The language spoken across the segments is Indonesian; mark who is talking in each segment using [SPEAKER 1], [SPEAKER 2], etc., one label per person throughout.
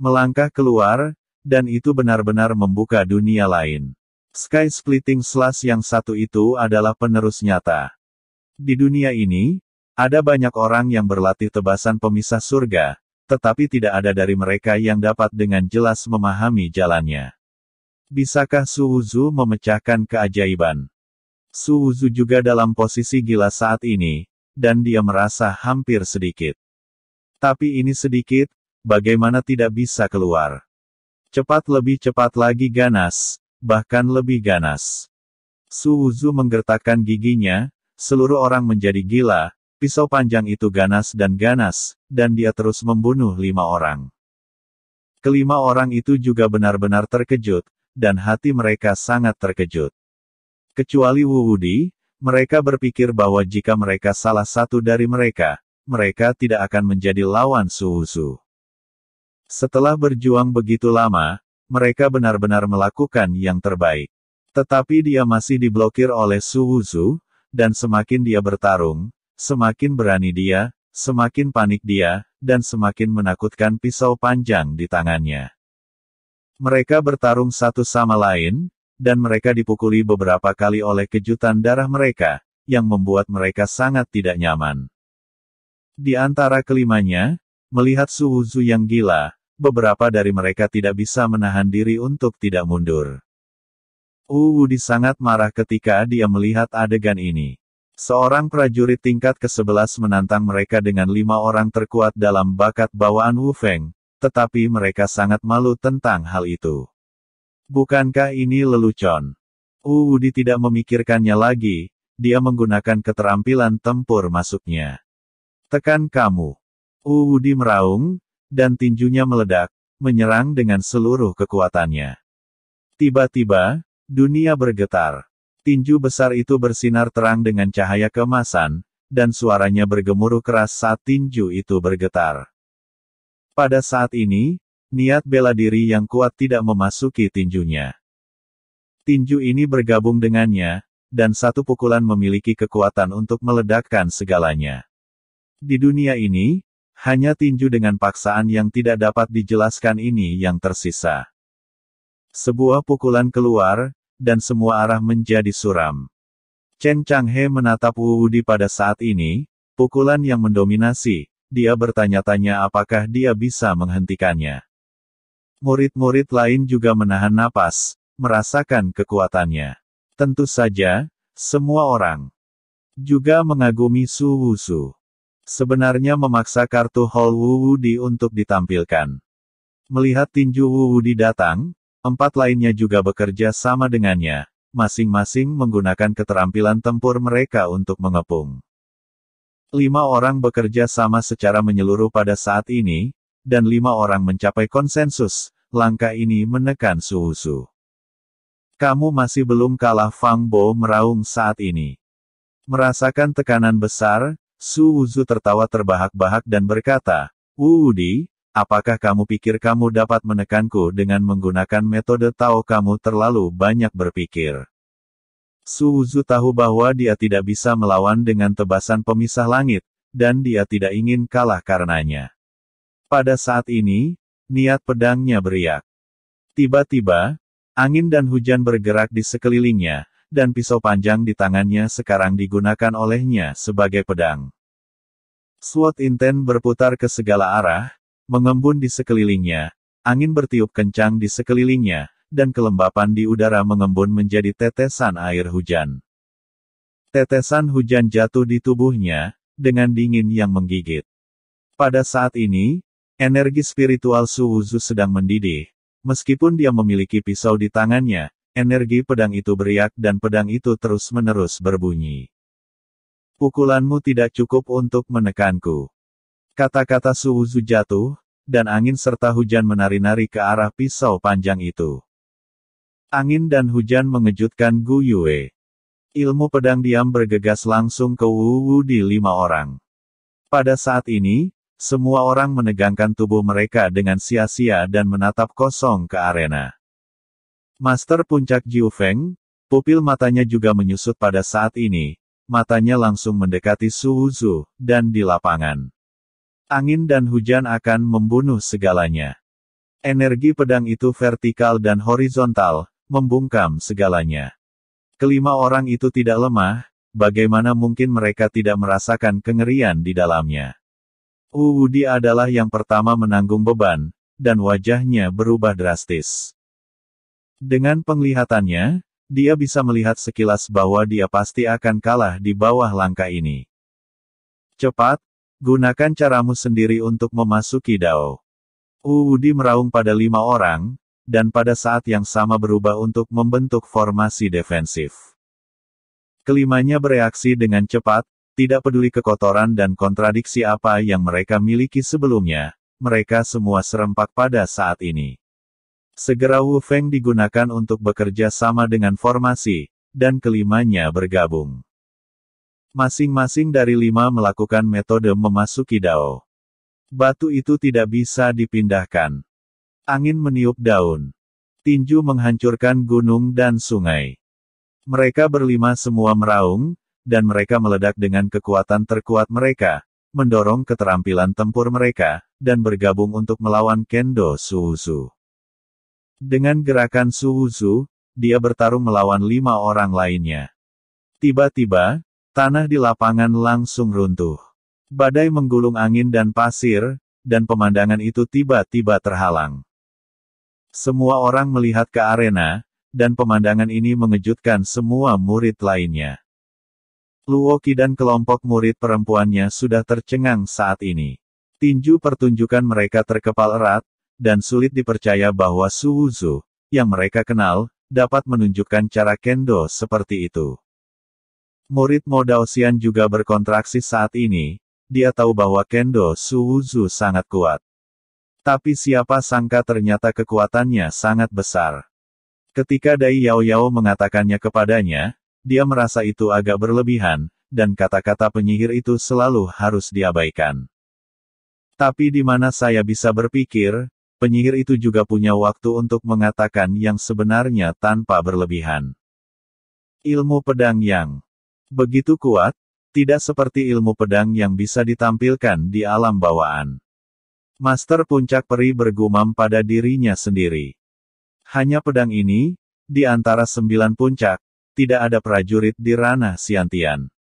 [SPEAKER 1] Melangkah keluar, dan itu benar-benar membuka dunia lain. Sky Splitting Slash yang satu itu adalah penerus nyata. Di dunia ini, ada banyak orang yang berlatih tebasan pemisah surga, tetapi tidak ada dari mereka yang dapat dengan jelas memahami jalannya. Bisakah Suhuzu memecahkan keajaiban? Suhuzu juga dalam posisi gila saat ini, dan dia merasa hampir sedikit. Tapi ini sedikit, bagaimana tidak bisa keluar. Cepat lebih cepat lagi ganas, bahkan lebih ganas. Wuzu menggertakkan giginya, seluruh orang menjadi gila, pisau panjang itu ganas dan ganas, dan dia terus membunuh lima orang. Kelima orang itu juga benar-benar terkejut, dan hati mereka sangat terkejut. Kecuali Wu Wudi, mereka berpikir bahwa jika mereka salah satu dari mereka, mereka tidak akan menjadi lawan Wuzu. Setelah berjuang begitu lama, mereka benar-benar melakukan yang terbaik. Tetapi dia masih diblokir oleh Su Wuzu, dan semakin dia bertarung, semakin berani dia, semakin panik dia, dan semakin menakutkan pisau panjang di tangannya. Mereka bertarung satu sama lain, dan mereka dipukuli beberapa kali oleh kejutan darah mereka, yang membuat mereka sangat tidak nyaman. Di antara kelimanya, melihat Su Wuzu yang gila, beberapa dari mereka tidak bisa menahan diri untuk tidak mundur. Uwudi sangat marah ketika dia melihat adegan ini. Seorang prajurit tingkat ke-11 menantang mereka dengan lima orang terkuat dalam bakat bawaan Wu Feng, tetapi mereka sangat malu tentang hal itu. Bukankah ini lelucon? Uwudi tidak memikirkannya lagi, dia menggunakan keterampilan tempur masuknya. Tekan kamu. Uwudi meraung, dan tinjunya meledak, menyerang dengan seluruh kekuatannya. Tiba-tiba, dunia bergetar. Tinju besar itu bersinar terang dengan cahaya kemasan, dan suaranya bergemuruh keras saat tinju itu bergetar. Pada saat ini, niat bela diri yang kuat tidak memasuki tinjunya. Tinju ini bergabung dengannya, dan satu pukulan memiliki kekuatan untuk meledakkan segalanya. Di dunia ini, hanya tinju dengan paksaan yang tidak dapat dijelaskan ini yang tersisa. Sebuah pukulan keluar, dan semua arah menjadi suram. Chen Changhe menatap Wu Wudi pada saat ini, pukulan yang mendominasi, dia bertanya-tanya apakah dia bisa menghentikannya. Murid-murid lain juga menahan napas, merasakan kekuatannya. Tentu saja, semua orang juga mengagumi Su Wusu. Sebenarnya memaksa kartu Hall Wudi untuk ditampilkan. Melihat tinju Wudi datang, empat lainnya juga bekerja sama dengannya, masing-masing menggunakan keterampilan tempur mereka untuk mengepung. Lima orang bekerja sama secara menyeluruh pada saat ini, dan lima orang mencapai konsensus, langkah ini menekan suhu-suhu. Kamu masih belum kalah Fang Bo meraung saat ini. Merasakan tekanan besar, Su Wuzu tertawa terbahak-bahak dan berkata, Wudi, apakah kamu pikir kamu dapat menekanku dengan menggunakan metode Tao kamu terlalu banyak berpikir? Su Wuzu tahu bahwa dia tidak bisa melawan dengan tebasan pemisah langit, dan dia tidak ingin kalah karenanya. Pada saat ini, niat pedangnya beriak. Tiba-tiba, angin dan hujan bergerak di sekelilingnya, dan pisau panjang di tangannya sekarang digunakan olehnya sebagai pedang. Suat Inten berputar ke segala arah, mengembun di sekelilingnya, angin bertiup kencang di sekelilingnya, dan kelembapan di udara mengembun menjadi tetesan air hujan. Tetesan hujan jatuh di tubuhnya, dengan dingin yang menggigit. Pada saat ini, energi spiritual Suwuzu sedang mendidih, meskipun dia memiliki pisau di tangannya, Energi pedang itu beriak dan pedang itu terus-menerus berbunyi. Pukulanmu tidak cukup untuk menekanku. Kata-kata Suwuzu jatuh, dan angin serta hujan menari-nari ke arah pisau panjang itu. Angin dan hujan mengejutkan Gu Yue. Ilmu pedang diam bergegas langsung ke Wu di lima orang. Pada saat ini, semua orang menegangkan tubuh mereka dengan sia-sia dan menatap kosong ke arena. Master puncak Jiu Feng, pupil matanya juga menyusut pada saat ini, matanya langsung mendekati Su Wuzu, dan di lapangan. Angin dan hujan akan membunuh segalanya. Energi pedang itu vertikal dan horizontal, membungkam segalanya. Kelima orang itu tidak lemah, bagaimana mungkin mereka tidak merasakan kengerian di dalamnya. Uwudi adalah yang pertama menanggung beban, dan wajahnya berubah drastis. Dengan penglihatannya, dia bisa melihat sekilas bahwa dia pasti akan kalah di bawah langkah ini. Cepat, gunakan caramu sendiri untuk memasuki Dao. Uudi meraung pada lima orang, dan pada saat yang sama berubah untuk membentuk formasi defensif. Kelimanya bereaksi dengan cepat, tidak peduli kekotoran dan kontradiksi apa yang mereka miliki sebelumnya, mereka semua serempak pada saat ini. Segera Wu Feng digunakan untuk bekerja sama dengan formasi, dan kelimanya bergabung. Masing-masing dari lima melakukan metode memasuki dao. Batu itu tidak bisa dipindahkan. Angin meniup daun. Tinju menghancurkan gunung dan sungai. Mereka berlima semua meraung, dan mereka meledak dengan kekuatan terkuat mereka, mendorong keterampilan tempur mereka, dan bergabung untuk melawan Kendo Suzu. Dengan gerakan suhuzu, dia bertarung melawan lima orang lainnya. Tiba-tiba, tanah di lapangan langsung runtuh. Badai menggulung angin dan pasir, dan pemandangan itu tiba-tiba terhalang. Semua orang melihat ke arena, dan pemandangan ini mengejutkan semua murid lainnya. Luoki dan kelompok murid perempuannya sudah tercengang saat ini. Tinju pertunjukan mereka terkepal erat, dan sulit dipercaya bahwa Su Wuzu, yang mereka kenal, dapat menunjukkan cara kendo seperti itu. Murid Mo Daoxian juga berkontraksi saat ini, dia tahu bahwa kendo Su Wuzu sangat kuat. Tapi siapa sangka ternyata kekuatannya sangat besar. Ketika Dai Yao Yao mengatakannya kepadanya, dia merasa itu agak berlebihan, dan kata-kata penyihir itu selalu harus diabaikan. Tapi di mana saya bisa berpikir, penyihir itu juga punya waktu untuk mengatakan yang sebenarnya tanpa berlebihan. Ilmu pedang yang begitu kuat, tidak seperti ilmu pedang yang bisa ditampilkan di alam bawaan. Master Puncak Peri bergumam pada dirinya sendiri. Hanya pedang ini, di antara sembilan puncak, tidak ada prajurit di ranah Siantian.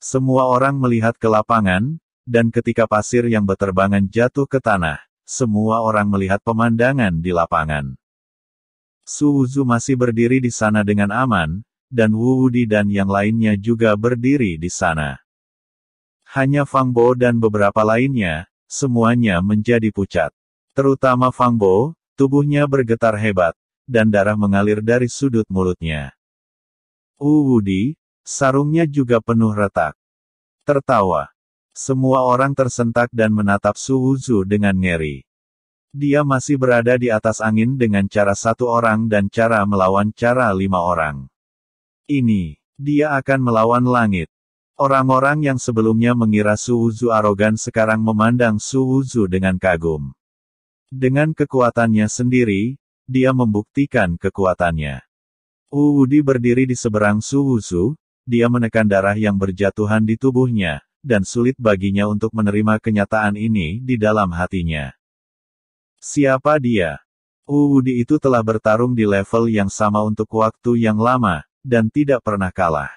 [SPEAKER 1] Semua orang melihat ke lapangan, dan ketika pasir yang beterbangan jatuh ke tanah, semua orang melihat pemandangan di lapangan. Su Wuzu masih berdiri di sana dengan aman, dan Wu Wudi dan yang lainnya juga berdiri di sana. Hanya Fang Bo dan beberapa lainnya, semuanya menjadi pucat. Terutama Fang Bo, tubuhnya bergetar hebat, dan darah mengalir dari sudut mulutnya. Wu Wudi, sarungnya juga penuh retak. Tertawa. Semua orang tersentak dan menatap Su Wuzu dengan ngeri. Dia masih berada di atas angin dengan cara satu orang dan cara melawan cara lima orang. Ini, dia akan melawan langit. Orang-orang yang sebelumnya mengira Su Wuzu arogan sekarang memandang Su Wuzu dengan kagum. Dengan kekuatannya sendiri, dia membuktikan kekuatannya. Wudi berdiri di seberang Su Wuzu, dia menekan darah yang berjatuhan di tubuhnya, dan sulit baginya untuk menerima kenyataan ini di dalam hatinya. Siapa dia? Uudi itu telah bertarung di level yang sama untuk waktu yang lama, dan tidak pernah kalah.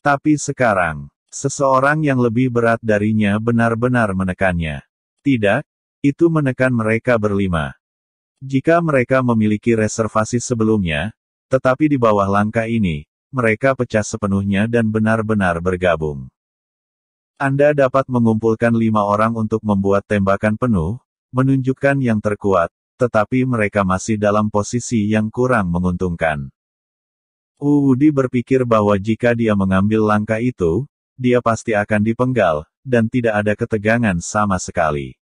[SPEAKER 1] Tapi sekarang, seseorang yang lebih berat darinya benar-benar menekannya. Tidak, itu menekan mereka berlima. Jika mereka memiliki reservasi sebelumnya, tetapi di bawah langkah ini, mereka pecah sepenuhnya dan benar-benar bergabung. Anda dapat mengumpulkan lima orang untuk membuat tembakan penuh, menunjukkan yang terkuat, tetapi mereka masih dalam posisi yang kurang menguntungkan. Uudi berpikir bahwa jika dia mengambil langkah itu, dia pasti akan dipenggal, dan tidak ada ketegangan sama sekali.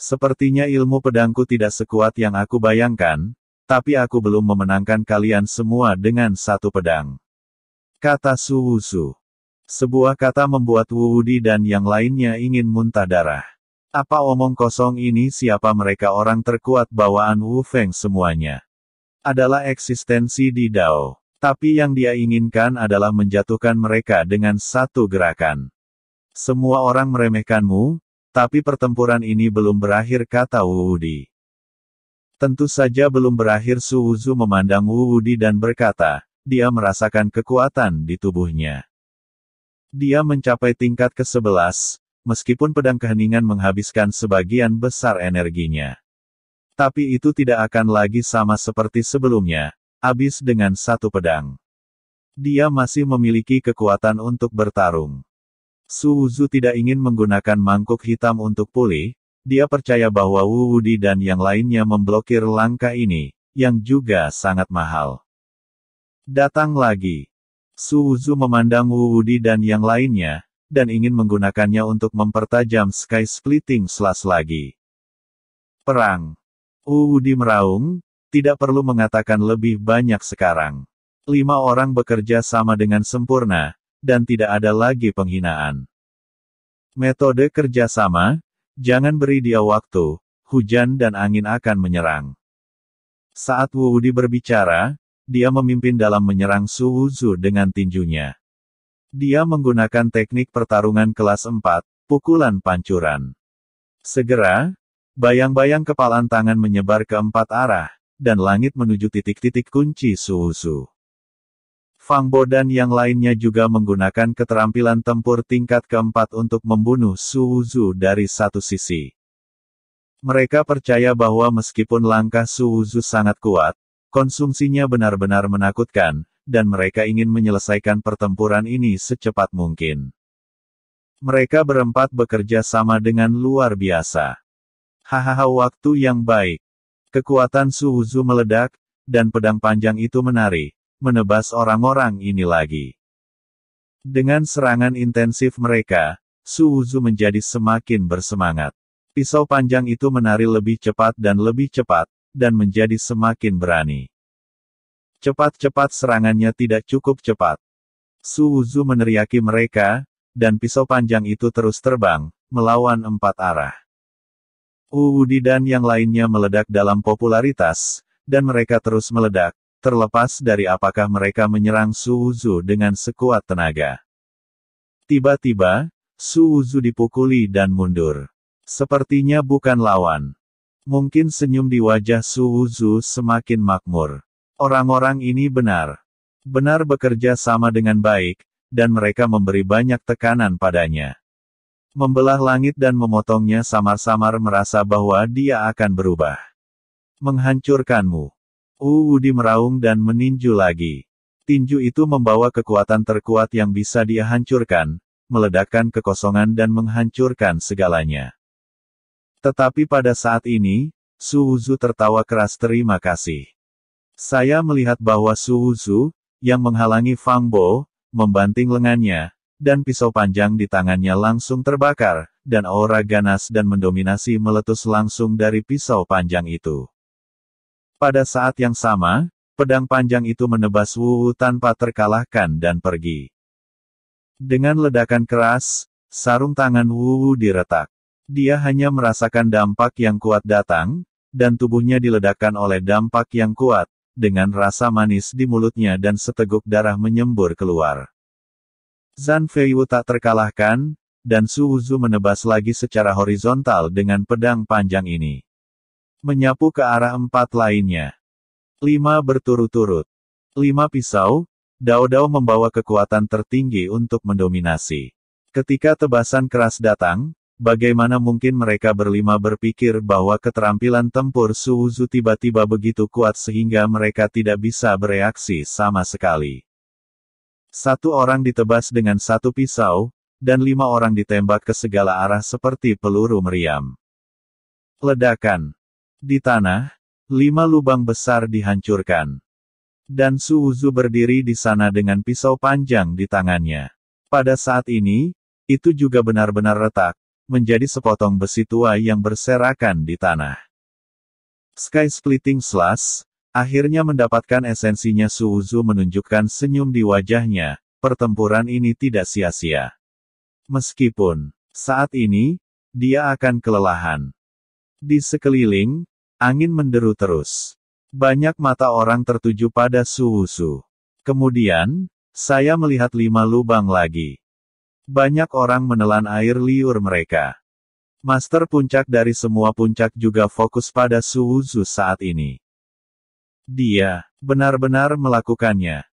[SPEAKER 1] Sepertinya ilmu pedangku tidak sekuat yang aku bayangkan, tapi aku belum memenangkan kalian semua dengan satu pedang. Kata Suwusu. Sebuah kata membuat Wu Wudi dan yang lainnya ingin muntah darah. Apa omong kosong ini siapa mereka orang terkuat bawaan Wu Feng semuanya? Adalah eksistensi di Dao. Tapi yang dia inginkan adalah menjatuhkan mereka dengan satu gerakan. Semua orang meremehkanmu, tapi pertempuran ini belum berakhir kata Wu Wudi. Tentu saja belum berakhir Su Suwuzu memandang Wu Wudi dan berkata, dia merasakan kekuatan di tubuhnya. Dia mencapai tingkat ke-11, meskipun pedang keheningan menghabiskan sebagian besar energinya. Tapi itu tidak akan lagi sama seperti sebelumnya, habis dengan satu pedang. Dia masih memiliki kekuatan untuk bertarung. Wuzu tidak ingin menggunakan mangkuk hitam untuk pulih, dia percaya bahwa Wu Wudi dan yang lainnya memblokir langkah ini, yang juga sangat mahal. Datang lagi. Su Wuzu memandang Wu Wudi dan yang lainnya, dan ingin menggunakannya untuk mempertajam Sky Splitting selas lagi. Perang. Wu Wudi meraung, tidak perlu mengatakan lebih banyak sekarang. Lima orang bekerja sama dengan sempurna, dan tidak ada lagi penghinaan. Metode kerjasama, jangan beri dia waktu, hujan dan angin akan menyerang. Saat Wu Wudi berbicara, dia memimpin dalam menyerang Su Wuzu dengan tinjunya. Dia menggunakan teknik pertarungan kelas 4, pukulan pancuran. Segera, bayang-bayang kepalan tangan menyebar ke empat arah, dan langit menuju titik-titik kunci Wuzu. Fang Bo dan yang lainnya juga menggunakan keterampilan tempur tingkat keempat untuk membunuh Wuzu dari satu sisi. Mereka percaya bahwa meskipun langkah Wuzu sangat kuat, Konsumsinya benar-benar menakutkan, dan mereka ingin menyelesaikan pertempuran ini secepat mungkin. Mereka berempat bekerja sama dengan luar biasa. Hahaha waktu yang baik. Kekuatan Suhuzu meledak, dan pedang panjang itu menari, menebas orang-orang ini lagi. Dengan serangan intensif mereka, Suhuzu menjadi semakin bersemangat. Pisau panjang itu menari lebih cepat dan lebih cepat, dan menjadi semakin berani. Cepat-cepat serangannya tidak cukup cepat. Su Wuzu meneriaki mereka, dan pisau panjang itu terus terbang, melawan empat arah. Uwudi dan yang lainnya meledak dalam popularitas, dan mereka terus meledak, terlepas dari apakah mereka menyerang Su Wuzu dengan sekuat tenaga. Tiba-tiba, Su Wuzu dipukuli dan mundur. Sepertinya bukan lawan. Mungkin senyum di wajah Su Wuzu semakin makmur. Orang-orang ini benar. Benar bekerja sama dengan baik, dan mereka memberi banyak tekanan padanya. Membelah langit dan memotongnya samar-samar merasa bahwa dia akan berubah. Menghancurkanmu. Uwudi meraung dan meninju lagi. Tinju itu membawa kekuatan terkuat yang bisa dia hancurkan, meledakkan kekosongan dan menghancurkan segalanya. Tetapi pada saat ini, Suuzu tertawa keras terima kasih. Saya melihat bahwa Suuzu, yang menghalangi Fang Bo, membanting lengannya, dan pisau panjang di tangannya langsung terbakar, dan aura ganas dan mendominasi meletus langsung dari pisau panjang itu. Pada saat yang sama, pedang panjang itu menebas Wu tanpa terkalahkan dan pergi. Dengan ledakan keras, sarung tangan Wu diretak. Dia hanya merasakan dampak yang kuat datang, dan tubuhnya diledakkan oleh dampak yang kuat, dengan rasa manis di mulutnya dan seteguk darah menyembur keluar. Zan Feiwu tak terkalahkan, dan Su Wuzu menebas lagi secara horizontal dengan pedang panjang ini. Menyapu ke arah empat lainnya. Lima berturut-turut. Lima pisau, Dao Dao membawa kekuatan tertinggi untuk mendominasi. Ketika tebasan keras datang, Bagaimana mungkin mereka berlima berpikir bahwa keterampilan tempur Suhuzu tiba-tiba begitu kuat sehingga mereka tidak bisa bereaksi sama sekali. Satu orang ditebas dengan satu pisau, dan lima orang ditembak ke segala arah seperti peluru meriam. Ledakan. Di tanah, lima lubang besar dihancurkan. Dan Suhuzu berdiri di sana dengan pisau panjang di tangannya. Pada saat ini, itu juga benar-benar retak, menjadi sepotong besi tua yang berserakan di tanah. Sky Splitting Slash, akhirnya mendapatkan esensinya Suuzu menunjukkan senyum di wajahnya, pertempuran ini tidak sia-sia. Meskipun, saat ini, dia akan kelelahan. Di sekeliling, angin menderu terus. Banyak mata orang tertuju pada Suusu. Kemudian, saya melihat lima lubang lagi. Banyak orang menelan air liur mereka. Master puncak dari semua puncak juga fokus pada Su saat ini. Dia benar-benar melakukannya.